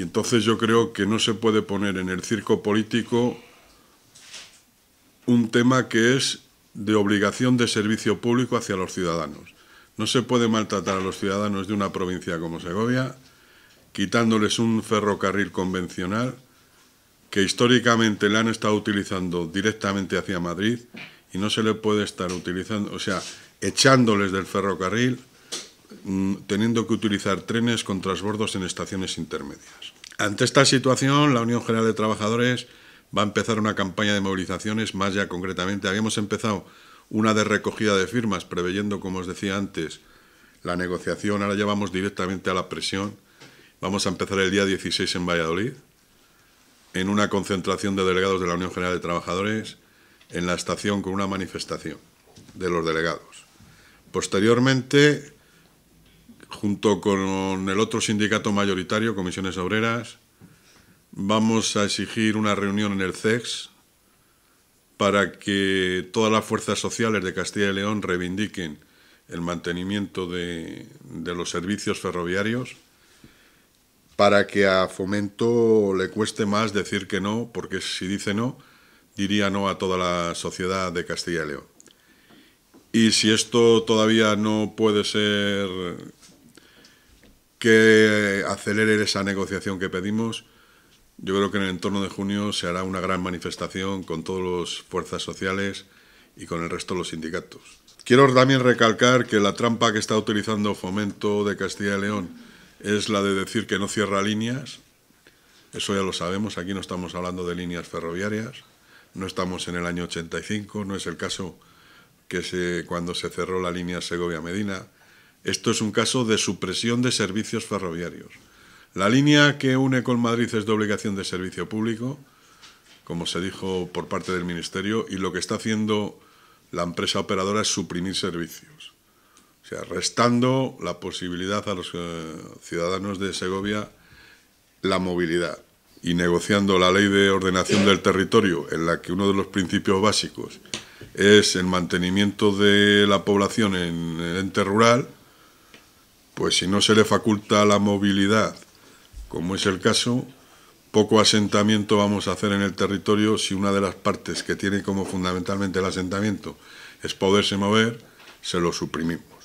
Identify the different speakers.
Speaker 1: Y entonces yo creo que no se puede poner en el circo político un tema que es de obligación de servicio público hacia los ciudadanos. No se puede maltratar a los ciudadanos de una provincia como Segovia quitándoles un ferrocarril convencional que históricamente le han estado utilizando directamente hacia Madrid y no se le puede estar utilizando, o sea, echándoles del ferrocarril Mm, teniendo que utilizar trenes con transbordos en estaciones intermedias. Ante esta situación, la Unión General de Trabajadores va a empezar una campaña de movilizaciones, más ya concretamente habíamos empezado una de recogida de firmas, preveyendo, como os decía antes, la negociación, ahora ya vamos directamente a la presión. Vamos a empezar el día 16 en Valladolid, en una concentración de delegados de la Unión General de Trabajadores, en la estación con una manifestación de los delegados. Posteriormente, junto con el otro sindicato mayoritario, Comisiones Obreras, vamos a exigir una reunión en el CEX para que todas las fuerzas sociales de Castilla y León reivindiquen el mantenimiento de, los servicios ferroviarios, para que a Fomento le cueste más decir que no, porque si dice no, diría no a toda la sociedad de Castilla y León. Y si esto todavía no puede ser que acelere esa negociación que pedimos. Yo creo que en el entorno de junio se hará una gran manifestación con todas las fuerzas sociales y con el resto de los sindicatos. Quiero también recalcar que la trampa que está utilizando Fomento de Castilla y León es la de decir que no cierra líneas. Eso ya lo sabemos, aquí no estamos hablando de líneas ferroviarias, no estamos en el año 85, no es el caso que se, cuando se cerró la línea Segovia-Medina, esto es un caso de supresión de servicios ferroviarios. La línea que une con Madrid es de obligación de servicio público, como se dijo por parte del Ministerio, y lo que está haciendo la empresa operadora es suprimir servicios. O sea, restando la posibilidad a los eh, ciudadanos de Segovia la movilidad y negociando la ley de ordenación del territorio, en la que uno de los principios básicos es el mantenimiento de la población en el ente rural, pues si no se le faculta la movilidad, como es el caso, poco asentamiento vamos a hacer en el territorio si una de las partes que tiene como fundamentalmente el asentamiento es poderse mover, se lo suprimimos.